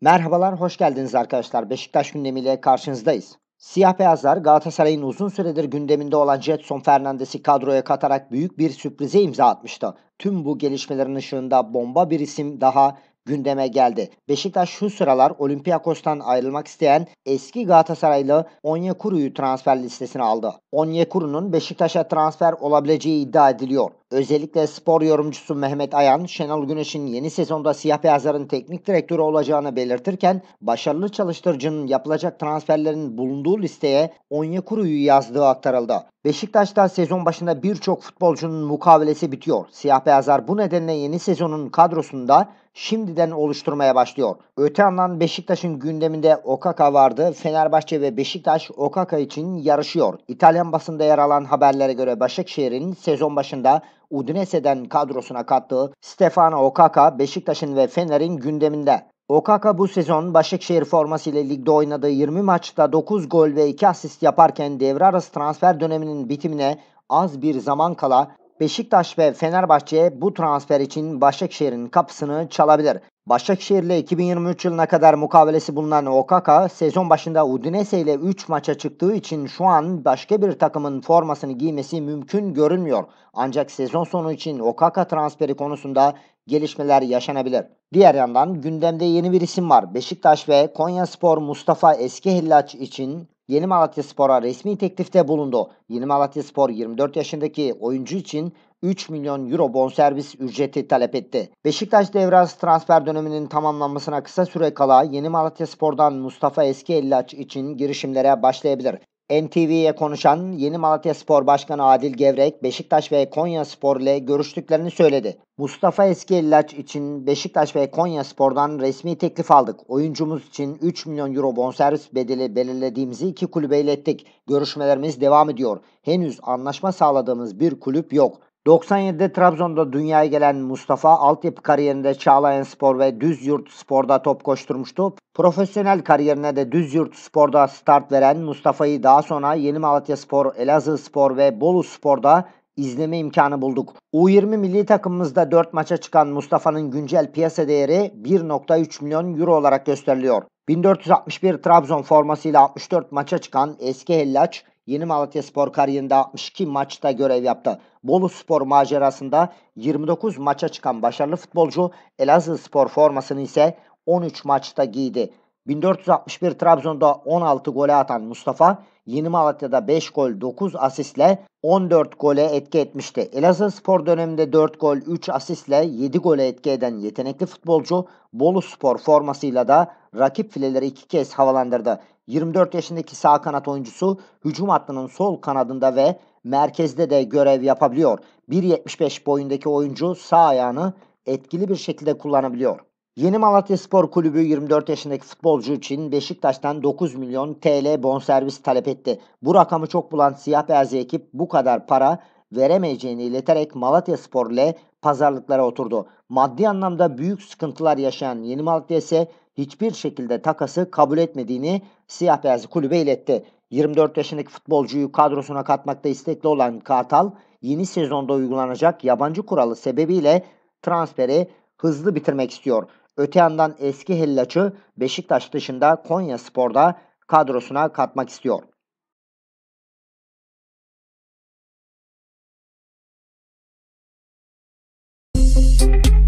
Merhabalar, hoş geldiniz arkadaşlar. Beşiktaş gündemiyle karşınızdayız. Siyah beyazlar Galatasaray'ın uzun süredir gündeminde olan Jetson Fernandes'i kadroya katarak büyük bir sürprize imza atmıştı. Tüm bu gelişmelerin ışığında bomba bir isim daha gündeme geldi. Beşiktaş şu sıralar Olympiakos'tan ayrılmak isteyen eski Galatasaraylı Onyekuru'yu transfer listesine aldı. Onyekuru'nun Beşiktaş'a transfer olabileceği iddia ediliyor. Özellikle spor yorumcusu Mehmet Ayan, Şenol Güneş'in yeni sezonda siyah beyazların teknik direktörü olacağını belirtirken, başarılı çalıştırıcının yapılacak transferlerin bulunduğu listeye Onyekuru'yu yazdığı aktarıldı. Beşiktaş'ta sezon başında birçok futbolcunun mukavelesi bitiyor. Siyah beyazlar bu nedenle yeni sezonun kadrosunda şimdiden oluşturmaya başlıyor. Öte yandan Beşiktaş'ın gündeminde Okaka vardı. Fenerbahçe ve Beşiktaş Okaka için yarışıyor. İtalyan basında yer alan haberlere göre Başakşehir'in sezon başında Udinese'den kadrosuna kattığı Stefano Okaka Beşiktaş'ın ve Fener'in gündeminde. Okaka bu sezon Başakşehir formasıyla ligde oynadığı 20 maçta 9 gol ve 2 asist yaparken devre arası transfer döneminin bitimine az bir zaman kala Beşiktaş ve Fenerbahçe bu transfer için Başakşehir'in kapısını çalabilir. Başakşehir ile 2023 yılına kadar mukavelesi bulunan Okaka sezon başında Udinese ile 3 maça çıktığı için şu an başka bir takımın formasını giymesi mümkün görünmüyor. Ancak sezon sonu için Okaka transferi konusunda gelişmeler yaşanabilir. Diğer yandan gündemde yeni bir isim var. Beşiktaş ve Konyaspor Mustafa Eskihillaç için Yeni Malatya Spor'a resmi teklifte bulundu. Yeni Malatya Spor 24 yaşındaki oyuncu için 3 milyon euro bonservis ücreti talep etti. Beşiktaş devrası transfer döneminin tamamlanmasına kısa süre kala Yeni Malatya Spor'dan Mustafa Eskielli için girişimlere başlayabilir. NTV'ye konuşan Yeni Malatya Spor Başkanı Adil Gevrek, Beşiktaş ve Konya Spor ile görüştüklerini söyledi. Mustafa Eskiyelaç için Beşiktaş ve Konya Spor'dan resmi teklif aldık. Oyuncumuz için 3 milyon euro bonservis bedeli belirlediğimizi iki kulübe ilettik. Görüşmelerimiz devam ediyor. Henüz anlaşma sağladığımız bir kulüp yok. 97'de Trabzon'da dünyaya gelen Mustafa altyapı kariyerinde Çağlayan Spor ve düz yurt Spor'da top koşturmuştu. Profesyonel kariyerine de düz yurt Spor'da start veren Mustafa'yı daha sonra Yeni Malatya Spor, Elazığ Spor ve Bolu Spor'da izleme imkanı bulduk. U20 milli takımımızda 4 maça çıkan Mustafa'nın güncel piyasa değeri 1.3 milyon euro olarak gösteriliyor. 1461 Trabzon formasıyla 64 maça çıkan eski Hellaç Yeni Malatya Spor kariyerinde 62 maçta görev yaptı. Bolu Spor macerasında 29 maça çıkan başarılı futbolcu Elazığ Spor formasını ise 13 maçta giydi. 1461 Trabzon'da 16 gole atan Mustafa, Yeni Malatya'da 5 gol 9 asistle 14 gole etki etmişti. Elazığ Spor döneminde 4 gol 3 asistle 7 gole etki eden yetenekli futbolcu Bolu Spor formasıyla da rakip fileleri 2 kez havalandırdı. 24 yaşındaki sağ kanat oyuncusu hücum hattının sol kanadında ve merkezde de görev yapabiliyor. 1.75 boyundaki oyuncu sağ ayağını etkili bir şekilde kullanabiliyor. Yeni Malatya Spor Kulübü 24 yaşındaki futbolcu için Beşiktaş'tan 9 milyon TL bonservis talep etti. Bu rakamı çok bulan siyah beyaz ekip bu kadar para veremeyeceğini ileterek Malatya Spor ile pazarlıklara oturdu. Maddi anlamda büyük sıkıntılar yaşayan Yeni Malatya ise hiçbir şekilde takası kabul etmediğini siyah beyaz kulübe iletti. 24 yaşındaki futbolcuyu kadrosuna katmakta istekli olan Kartal, yeni sezonda uygulanacak yabancı kuralı sebebiyle transferi hızlı bitirmek istiyor. Öte yandan eski hellaçı Beşiktaş dışında Konya Spor'da kadrosuna katmak istiyor. Müzik